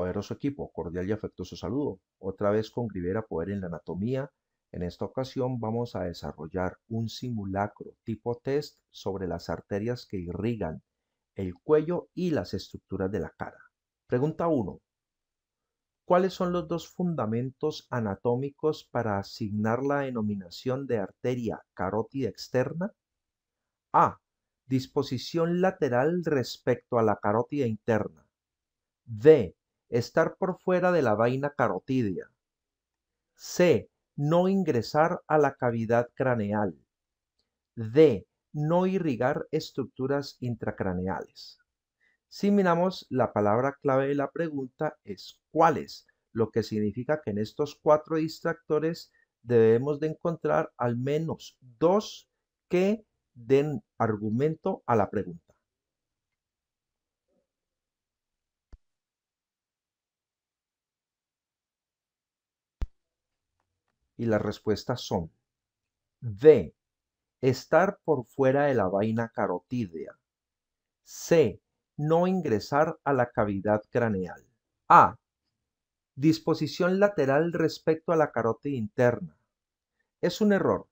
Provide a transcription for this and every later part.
Poderoso equipo, cordial y afectuoso saludo. Otra vez con Rivera Poder en la anatomía. En esta ocasión vamos a desarrollar un simulacro tipo test sobre las arterias que irrigan el cuello y las estructuras de la cara. Pregunta 1. ¿Cuáles son los dos fundamentos anatómicos para asignar la denominación de arteria carótida externa? A. Disposición lateral respecto a la carótida interna. D. Estar por fuera de la vaina carotidia. C. No ingresar a la cavidad craneal. D. No irrigar estructuras intracraneales. Si miramos, la palabra clave de la pregunta es cuáles, lo que significa que en estos cuatro distractores debemos de encontrar al menos dos que den argumento a la pregunta. Y las respuestas son b Estar por fuera de la vaina carotídea. C. No ingresar a la cavidad craneal. A. Disposición lateral respecto a la carótida interna. Es un error.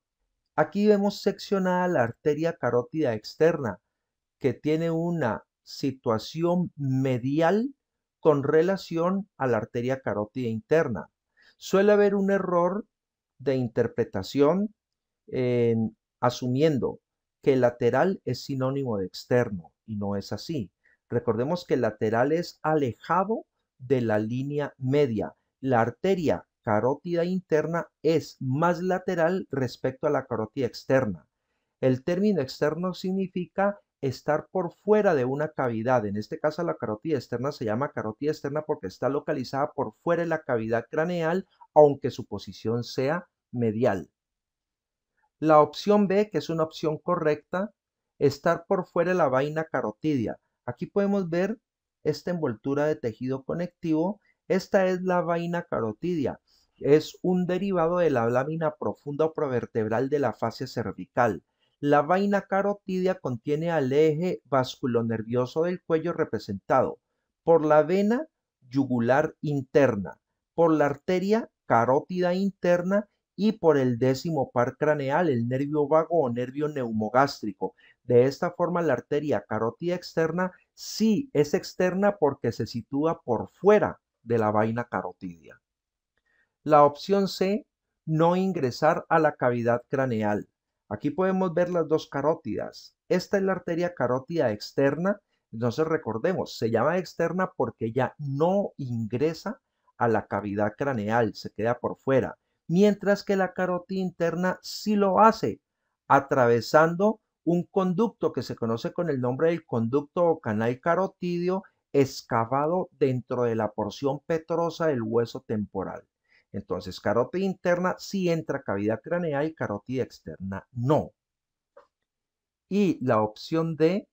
Aquí vemos seccionada la arteria carótida externa, que tiene una situación medial con relación a la arteria carótida interna. Suele haber un error de interpretación asumiendo que lateral es sinónimo de externo y no es así. Recordemos que lateral es alejado de la línea media. La arteria carótida interna es más lateral respecto a la carótida externa. El término externo significa estar por fuera de una cavidad. En este caso la carotida externa se llama carotida externa porque está localizada por fuera de la cavidad craneal, aunque su posición sea medial. La opción B, que es una opción correcta, estar por fuera de la vaina carotidia. Aquí podemos ver esta envoltura de tejido conectivo. Esta es la vaina carotidia. Es un derivado de la lámina profunda o provertebral de la fascia cervical. La vaina carotídea contiene al eje vasculonervioso del cuello representado por la vena yugular interna, por la arteria carótida interna y por el décimo par craneal, el nervio vago o nervio neumogástrico. De esta forma, la arteria carótida externa sí es externa porque se sitúa por fuera de la vaina carotidia. La opción C, no ingresar a la cavidad craneal. Aquí podemos ver las dos carótidas. Esta es la arteria carótida externa. Entonces recordemos, se llama externa porque ya no ingresa a la cavidad craneal, se queda por fuera. Mientras que la carótida interna sí lo hace, atravesando un conducto que se conoce con el nombre del conducto o canal carotidio excavado dentro de la porción petrosa del hueso temporal. Entonces, carótida interna sí entra cavidad craneal y carótida externa no. Y la opción D,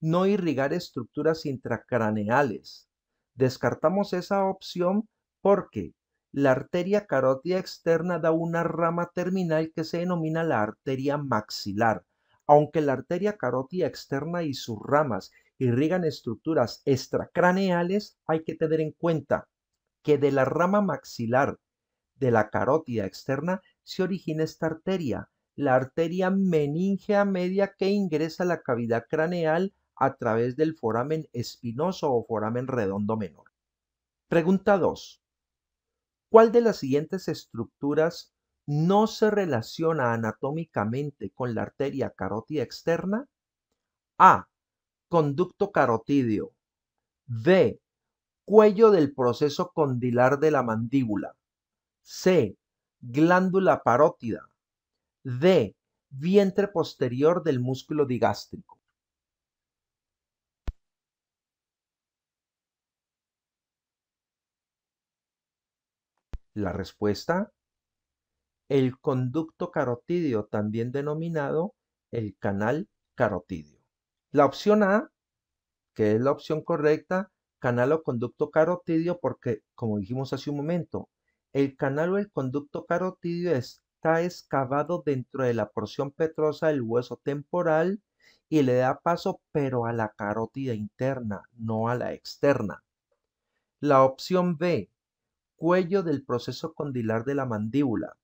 no irrigar estructuras intracraneales. Descartamos esa opción porque la arteria carótida externa da una rama terminal que se denomina la arteria maxilar. Aunque la arteria carótida externa y sus ramas irrigan estructuras extracraneales, hay que tener en cuenta que de la rama maxilar de la carótida externa se origina esta arteria, la arteria meningea media que ingresa a la cavidad craneal a través del foramen espinoso o foramen redondo menor. Pregunta 2. ¿Cuál de las siguientes estructuras no se relaciona anatómicamente con la arteria carótida externa? A. Conducto carotídeo. B. Cuello del proceso condilar de la mandíbula. C. Glándula parótida. D. Vientre posterior del músculo digástrico. La respuesta, el conducto carotidio, también denominado el canal carotidio. La opción A, que es la opción correcta, canal o conducto carotidio, porque como dijimos hace un momento, el canal o el conducto carotidio está excavado dentro de la porción petrosa del hueso temporal y le da paso pero a la carótida interna, no a la externa. La opción B, cuello del proceso condilar de la mandíbula.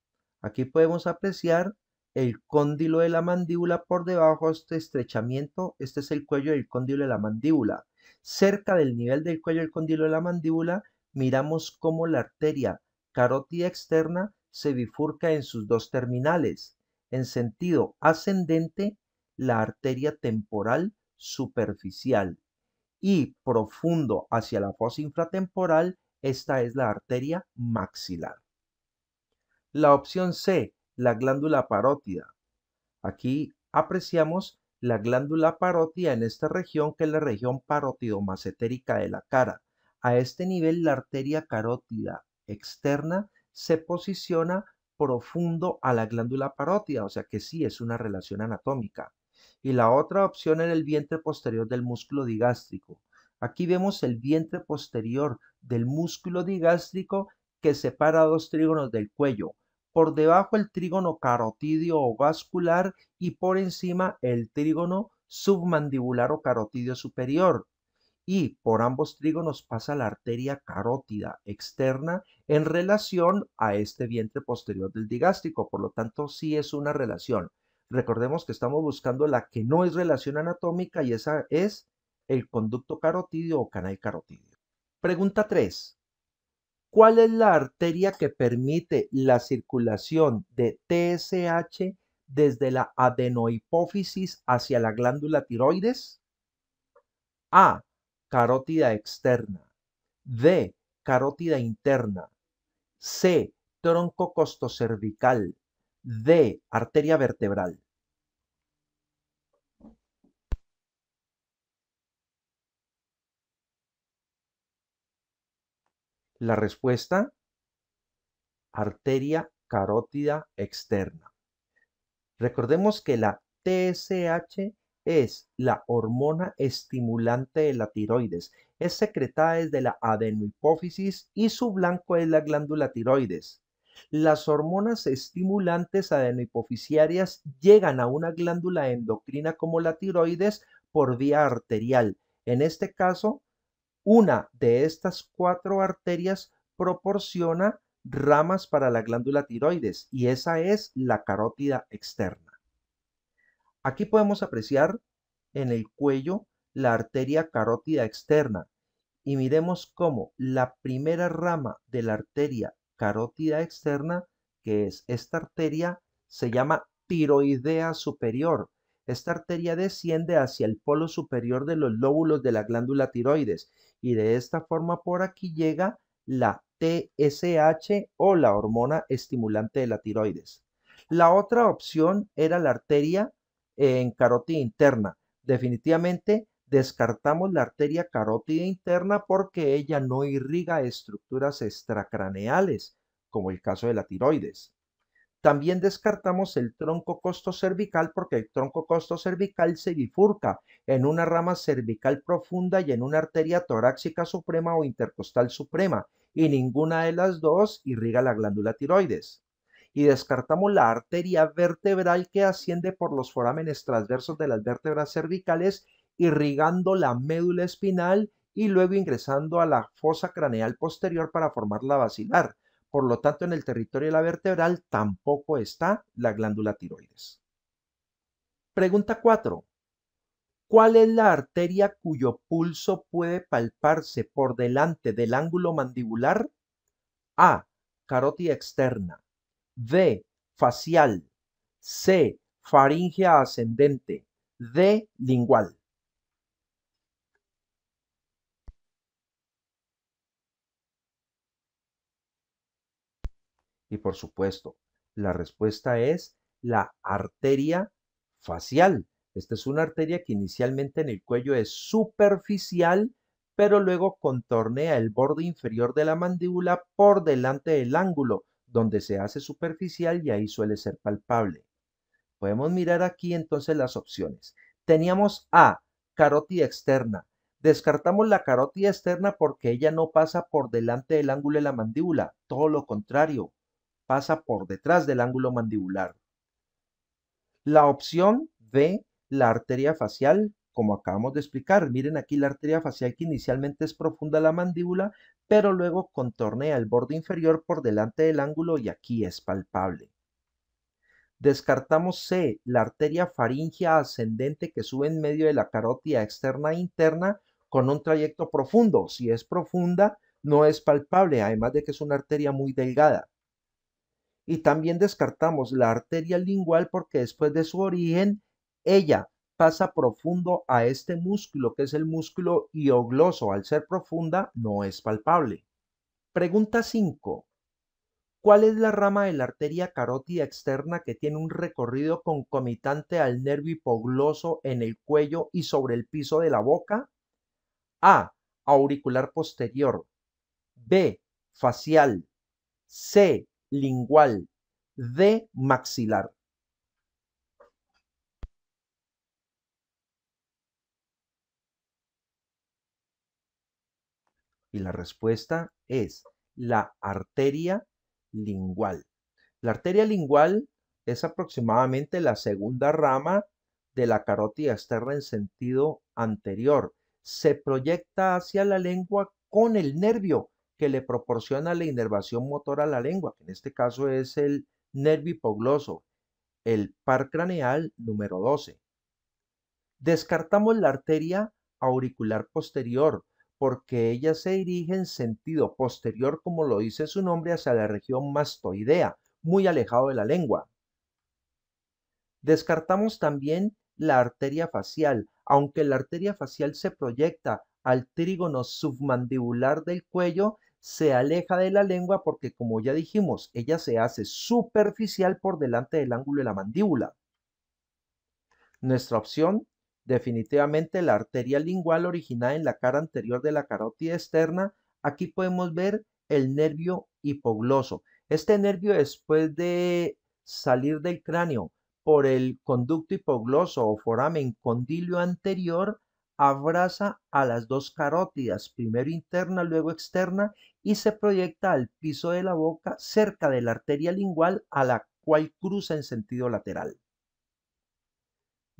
Aquí podemos apreciar el cóndilo de la mandíbula por debajo, de este estrechamiento, este es el cuello del cóndilo de la mandíbula. Cerca del nivel del cuello del cóndilo de la mandíbula, miramos cómo la arteria carótida externa se bifurca en sus dos terminales, en sentido ascendente la arteria temporal superficial y profundo hacia la fosa infratemporal, esta es la arteria maxilar. La opción C, la glándula parótida. Aquí apreciamos la glándula parótida en esta región que es la región macetérica de la cara. A este nivel la arteria carótida externa se posiciona profundo a la glándula parótida, o sea que sí es una relación anatómica. Y la otra opción en el vientre posterior del músculo digástrico. Aquí vemos el vientre posterior del músculo digástrico que separa dos trígonos del cuello. Por debajo el trígono carotidio o vascular y por encima el trígono submandibular o carotidio superior y por ambos trígonos pasa la arteria carótida externa en relación a este vientre posterior del digástrico. Por lo tanto, sí es una relación. Recordemos que estamos buscando la que no es relación anatómica y esa es el conducto carotidio o canal carotidio. Pregunta 3. ¿Cuál es la arteria que permite la circulación de TSH desde la adenohipófisis hacia la glándula tiroides? A carótida externa. D. Carótida interna. C. Tronco costocervical. D. Arteria vertebral. La respuesta, arteria carótida externa. Recordemos que la TSH es la hormona estimulante de la tiroides. Es secretada desde la adenohipófisis y su blanco es la glándula tiroides. Las hormonas estimulantes adenohipoficiarias llegan a una glándula endocrina como la tiroides por vía arterial. En este caso, una de estas cuatro arterias proporciona ramas para la glándula tiroides y esa es la carótida externa. Aquí podemos apreciar en el cuello la arteria carótida externa y miremos cómo la primera rama de la arteria carótida externa, que es esta arteria, se llama tiroidea superior. Esta arteria desciende hacia el polo superior de los lóbulos de la glándula tiroides y de esta forma por aquí llega la TSH o la hormona estimulante de la tiroides. La otra opción era la arteria en carótida interna. Definitivamente descartamos la arteria carótida interna porque ella no irriga estructuras extracraneales, como el caso de la tiroides. También descartamos el tronco costo cervical porque el tronco costo cervical se bifurca en una rama cervical profunda y en una arteria torácica suprema o intercostal suprema, y ninguna de las dos irriga la glándula tiroides y descartamos la arteria vertebral que asciende por los forámenes transversos de las vértebras cervicales, irrigando la médula espinal y luego ingresando a la fosa craneal posterior para formar la basilar. Por lo tanto, en el territorio de la vertebral tampoco está la glándula tiroides. Pregunta 4. ¿Cuál es la arteria cuyo pulso puede palparse por delante del ángulo mandibular? A. Carótida externa. D, Facial. C. faringe ascendente. D. Lingual. Y por supuesto, la respuesta es la arteria facial. Esta es una arteria que inicialmente en el cuello es superficial, pero luego contornea el borde inferior de la mandíbula por delante del ángulo, donde se hace superficial y ahí suele ser palpable. Podemos mirar aquí entonces las opciones. Teníamos A, carótida externa. Descartamos la carótida externa porque ella no pasa por delante del ángulo de la mandíbula, todo lo contrario, pasa por detrás del ángulo mandibular. La opción B, la arteria facial, como acabamos de explicar, miren aquí la arteria facial que inicialmente es profunda la mandíbula, pero luego contornea el borde inferior por delante del ángulo y aquí es palpable. Descartamos C, la arteria faringia ascendente que sube en medio de la carótida externa e interna con un trayecto profundo. Si es profunda, no es palpable, además de que es una arteria muy delgada. Y también descartamos la arteria lingual porque después de su origen, ella pasa profundo a este músculo, que es el músculo iogloso. Al ser profunda, no es palpable. Pregunta 5. ¿Cuál es la rama de la arteria carótida externa que tiene un recorrido concomitante al nervio hipogloso en el cuello y sobre el piso de la boca? A. Auricular posterior. B. Facial. C. Lingual. D. Maxilar. Y la respuesta es la arteria lingual. La arteria lingual es aproximadamente la segunda rama de la carótida externa en sentido anterior. Se proyecta hacia la lengua con el nervio que le proporciona la inervación motora a la lengua, que en este caso es el nervio hipogloso, el par craneal número 12. Descartamos la arteria auricular posterior porque ella se dirige en sentido posterior, como lo dice su nombre, hacia la región mastoidea, muy alejado de la lengua. Descartamos también la arteria facial, aunque la arteria facial se proyecta al trígono submandibular del cuello, se aleja de la lengua porque, como ya dijimos, ella se hace superficial por delante del ángulo de la mandíbula. Nuestra opción Definitivamente la arteria lingual originada en la cara anterior de la carótida externa. Aquí podemos ver el nervio hipogloso. Este nervio después de salir del cráneo por el conducto hipogloso o foramen condilio anterior abraza a las dos carótidas, primero interna, luego externa, y se proyecta al piso de la boca cerca de la arteria lingual a la cual cruza en sentido lateral.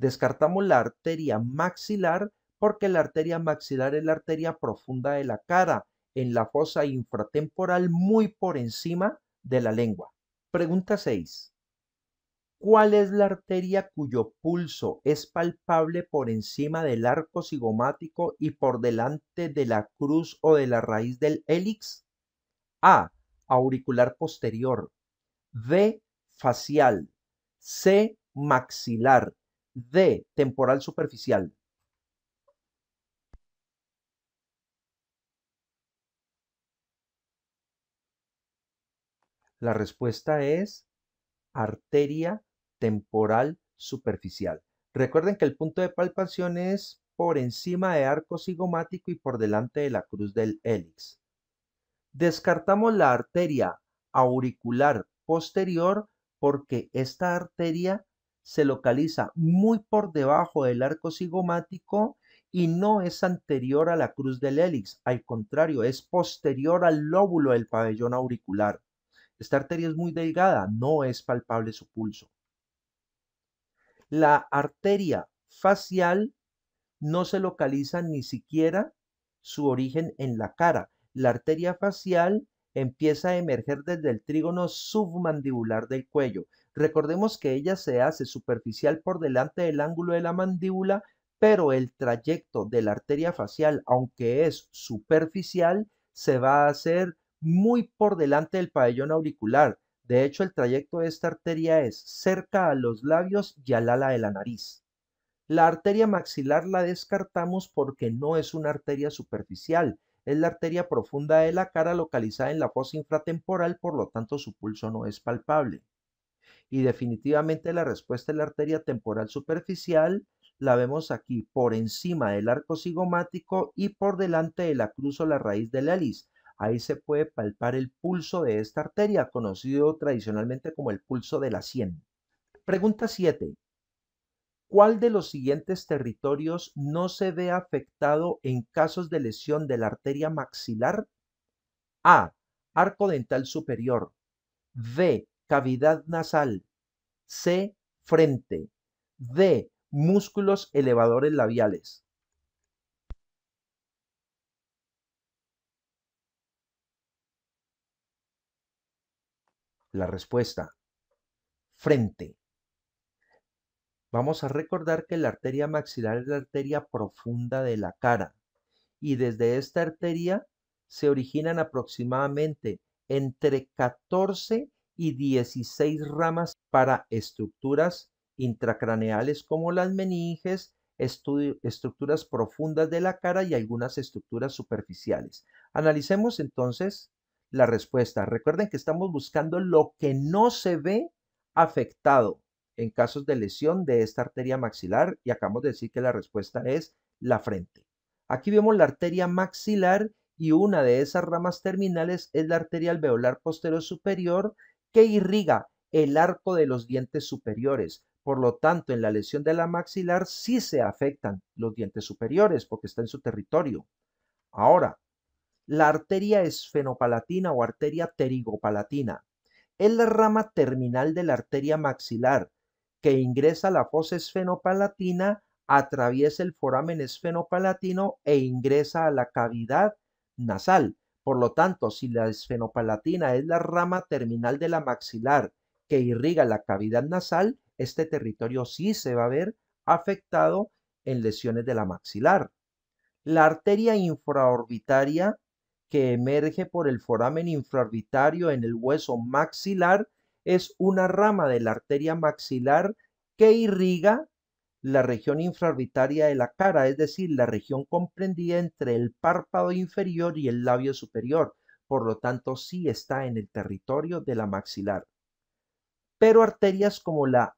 Descartamos la arteria maxilar porque la arteria maxilar es la arteria profunda de la cara, en la fosa infratemporal muy por encima de la lengua. Pregunta 6. ¿Cuál es la arteria cuyo pulso es palpable por encima del arco cigomático y por delante de la cruz o de la raíz del hélix? A. Auricular posterior. B. Facial. C. Maxilar. D. Temporal superficial. La respuesta es arteria temporal superficial. Recuerden que el punto de palpación es por encima de arco cigomático y por delante de la cruz del hélix. Descartamos la arteria auricular posterior porque esta arteria se localiza muy por debajo del arco cigomático y no es anterior a la cruz del hélix, al contrario, es posterior al lóbulo del pabellón auricular. Esta arteria es muy delgada, no es palpable su pulso. La arteria facial no se localiza ni siquiera su origen en la cara. La arteria facial empieza a emerger desde el trígono submandibular del cuello. Recordemos que ella se hace superficial por delante del ángulo de la mandíbula, pero el trayecto de la arteria facial, aunque es superficial, se va a hacer muy por delante del pabellón auricular. De hecho, el trayecto de esta arteria es cerca a los labios y al ala de la nariz. La arteria maxilar la descartamos porque no es una arteria superficial, es la arteria profunda de la cara localizada en la fosa infratemporal, por lo tanto su pulso no es palpable. Y definitivamente la respuesta de la arteria temporal superficial la vemos aquí por encima del arco cigomático y por delante de la cruz o la raíz del hélice. Ahí se puede palpar el pulso de esta arteria, conocido tradicionalmente como el pulso de la sien. Pregunta 7. ¿Cuál de los siguientes territorios no se ve afectado en casos de lesión de la arteria maxilar? A. Arco dental superior. B cavidad nasal. C, frente. D, músculos elevadores labiales. La respuesta, frente. Vamos a recordar que la arteria maxilar es la arteria profunda de la cara y desde esta arteria se originan aproximadamente entre 14 y 16 ramas para estructuras intracraneales como las meninges, estructuras profundas de la cara y algunas estructuras superficiales. Analicemos entonces la respuesta. Recuerden que estamos buscando lo que no se ve afectado en casos de lesión de esta arteria maxilar y acabamos de decir que la respuesta es la frente. Aquí vemos la arteria maxilar y una de esas ramas terminales es la arteria alveolar posterior superior que irriga el arco de los dientes superiores. Por lo tanto, en la lesión de la maxilar sí se afectan los dientes superiores porque está en su territorio. Ahora, la arteria esfenopalatina o arteria pterigopalatina es la rama terminal de la arteria maxilar que ingresa a la fosa esfenopalatina, atraviesa el foramen esfenopalatino e ingresa a la cavidad nasal. Por lo tanto, si la esfenopalatina es la rama terminal de la maxilar que irriga la cavidad nasal, este territorio sí se va a ver afectado en lesiones de la maxilar. La arteria infraorbitaria que emerge por el foramen infraorbitario en el hueso maxilar es una rama de la arteria maxilar que irriga la región infraorbitaria de la cara, es decir, la región comprendida entre el párpado inferior y el labio superior, por lo tanto sí está en el territorio de la maxilar. Pero arterias como la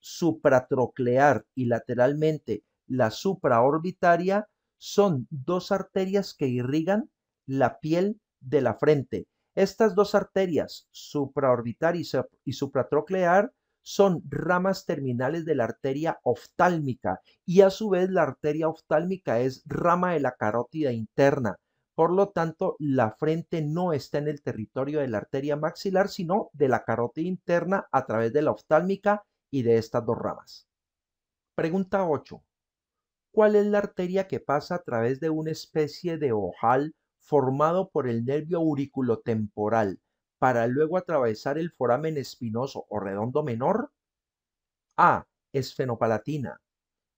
supratroclear y lateralmente la supraorbitaria son dos arterias que irrigan la piel de la frente. Estas dos arterias, supraorbitaria y, supratroclear, son ramas terminales de la arteria oftálmica y a su vez la arteria oftálmica es rama de la carótida interna. Por lo tanto, la frente no está en el territorio de la arteria maxilar, sino de la carótida interna a través de la oftálmica y de estas dos ramas. Pregunta 8. ¿Cuál es la arteria que pasa a través de una especie de ojal formado por el nervio auriculotemporal? para luego atravesar el foramen espinoso o redondo menor? A. Esfenopalatina.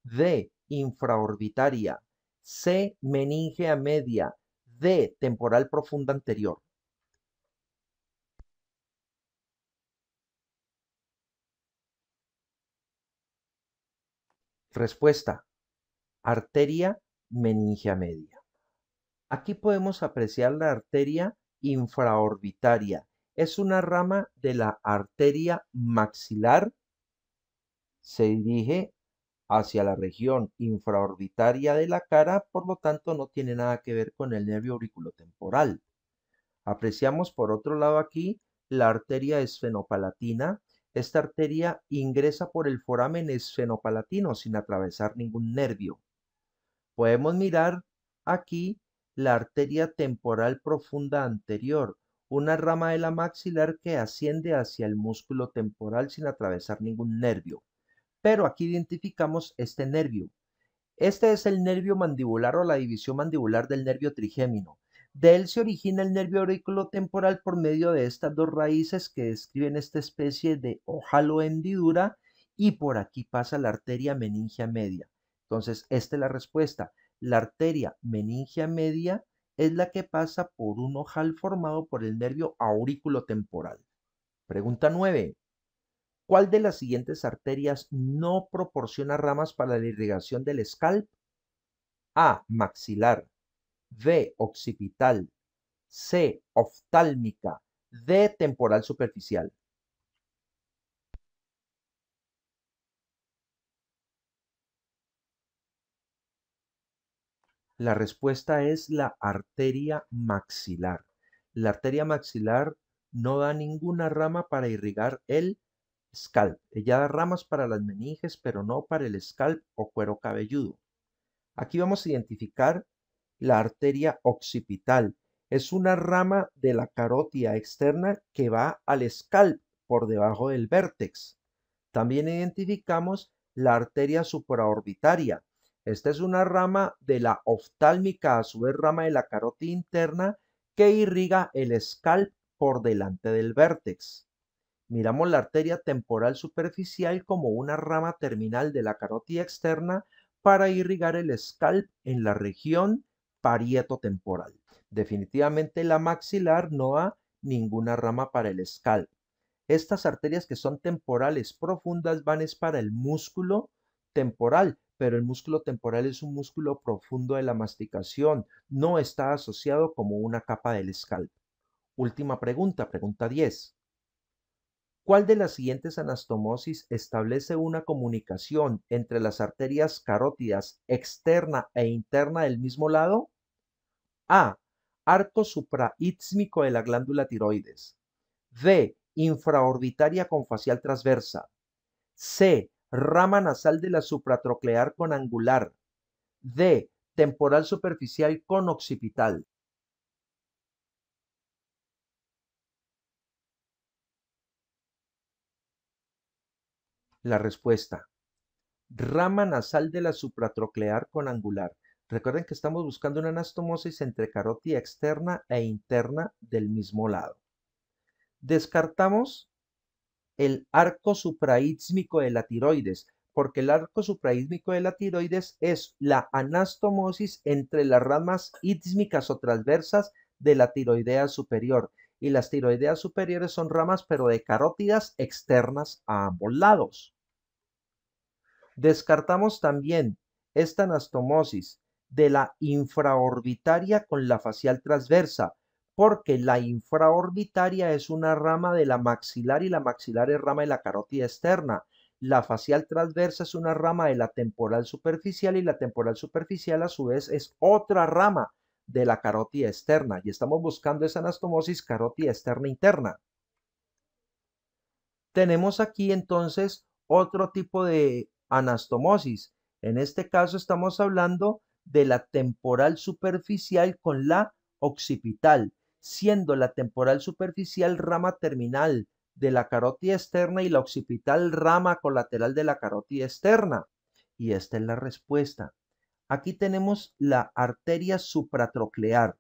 D. Infraorbitaria. C. Meningea media. D. Temporal profunda anterior. Respuesta. Arteria meningea media. Aquí podemos apreciar la arteria infraorbitaria es una rama de la arteria maxilar, se dirige hacia la región infraorbitaria de la cara, por lo tanto no tiene nada que ver con el nervio auriculotemporal. Apreciamos por otro lado aquí la arteria esfenopalatina. Esta arteria ingresa por el foramen esfenopalatino sin atravesar ningún nervio. Podemos mirar aquí la arteria temporal profunda anterior una rama de la maxilar que asciende hacia el músculo temporal sin atravesar ningún nervio. Pero aquí identificamos este nervio. Este es el nervio mandibular o la división mandibular del nervio trigémino. De él se origina el nervio temporal por medio de estas dos raíces que describen esta especie de ojalo hendidura y por aquí pasa la arteria meningia media. Entonces, esta es la respuesta. La arteria meningia media es la que pasa por un ojal formado por el nervio aurículo temporal. Pregunta 9. ¿Cuál de las siguientes arterias no proporciona ramas para la irrigación del scalp? A. Maxilar. B. Occipital. C. Oftálmica. D. Temporal superficial. La respuesta es la arteria maxilar. La arteria maxilar no da ninguna rama para irrigar el scalp. Ella da ramas para las meninges, pero no para el scalp o cuero cabelludo. Aquí vamos a identificar la arteria occipital. Es una rama de la carótida externa que va al scalp por debajo del vértex. También identificamos la arteria supraorbitaria. Esta es una rama de la oftálmica, a su vez rama de la carotida interna, que irriga el scalp por delante del vértex. Miramos la arteria temporal superficial como una rama terminal de la carotida externa para irrigar el scalp en la región parietotemporal. Definitivamente la maxilar no da ninguna rama para el scalp. Estas arterias que son temporales profundas van es para el músculo temporal, pero el músculo temporal es un músculo profundo de la masticación, no está asociado como una capa del scalp. Última pregunta, pregunta 10. ¿Cuál de las siguientes anastomosis establece una comunicación entre las arterias carótidas externa e interna del mismo lado? A. Arco supraítmico de la glándula tiroides. B. Infraorbitaria con facial transversa. C. Rama nasal de la supratroclear con angular. D. Temporal superficial con occipital. La respuesta. Rama nasal de la supratroclear con angular. Recuerden que estamos buscando una anastomosis entre carótida externa e interna del mismo lado. Descartamos el arco supraísmico de la tiroides, porque el arco supraísmico de la tiroides es la anastomosis entre las ramas ísmicas o transversas de la tiroidea superior. Y las tiroideas superiores son ramas, pero de carótidas externas a ambos lados. Descartamos también esta anastomosis de la infraorbitaria con la facial transversa, porque la infraorbitaria es una rama de la maxilar y la maxilar es rama de la carótida externa. La facial transversa es una rama de la temporal superficial y la temporal superficial a su vez es otra rama de la carótida externa y estamos buscando esa anastomosis carótida externa interna. Tenemos aquí entonces otro tipo de anastomosis. En este caso estamos hablando de la temporal superficial con la occipital siendo la temporal superficial rama terminal de la carótida externa y la occipital rama colateral de la carótida externa. Y esta es la respuesta. Aquí tenemos la arteria supratroclear.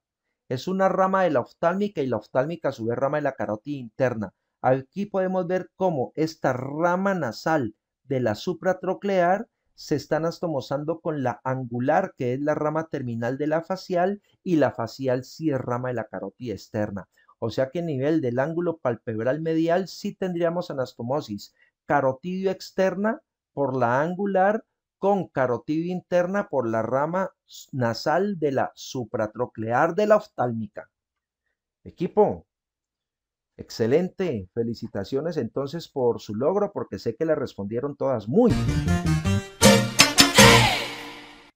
Es una rama de la oftálmica y la oftálmica sube rama de la carótida interna. Aquí podemos ver cómo esta rama nasal de la supratroclear se están anastomosando con la angular, que es la rama terminal de la facial, y la facial sí es rama de la carotida externa. O sea que a nivel del ángulo palpebral medial sí tendríamos anastomosis carotidio externa por la angular con carotidio interna por la rama nasal de la supratroclear de la oftálmica. Equipo, excelente. Felicitaciones entonces por su logro porque sé que le respondieron todas muy bien.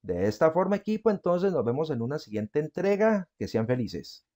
De esta forma, equipo, entonces nos vemos en una siguiente entrega. Que sean felices.